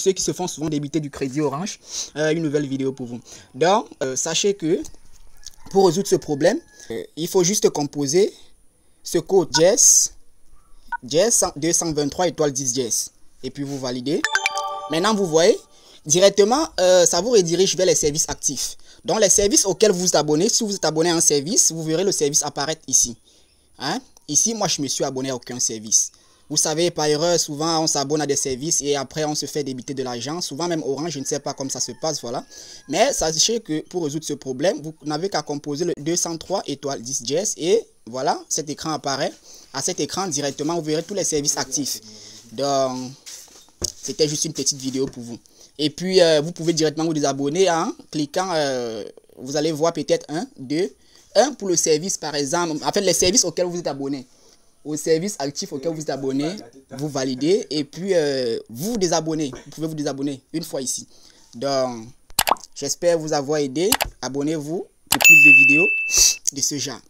ceux qui se font souvent débiter du crédit orange, euh, une nouvelle vidéo pour vous. Donc, euh, sachez que pour résoudre ce problème, euh, il faut juste composer ce code JS, JS 223 étoile 10 JS. Et puis vous validez. Maintenant, vous voyez, directement, ça vous redirige vers les services actifs. Dans les services auxquels vous vous abonnez, si vous êtes abonné à un service, vous verrez le service apparaître ici. Hein? Ici, moi, je me suis abonné à aucun service. Vous savez, par erreur, souvent on s'abonne à des services et après on se fait débiter de l'argent. Souvent même Orange, je ne sais pas comment ça se passe, voilà. Mais sachez que pour résoudre ce problème, vous n'avez qu'à composer le 203 étoiles 10 JS et voilà, cet écran apparaît. À cet écran directement, vous verrez tous les services actifs. Donc, c'était juste une petite vidéo pour vous. Et puis, euh, vous pouvez directement vous désabonner en cliquant, euh, vous allez voir peut-être un, deux, un pour le service par exemple, en fait les services auxquels vous êtes abonné au service actif auquel vous êtes abonné, vous validez et puis euh, vous désabonnez. Vous pouvez vous désabonner une fois ici. Donc, j'espère vous avoir aidé. Abonnez-vous pour plus de vidéos de ce genre.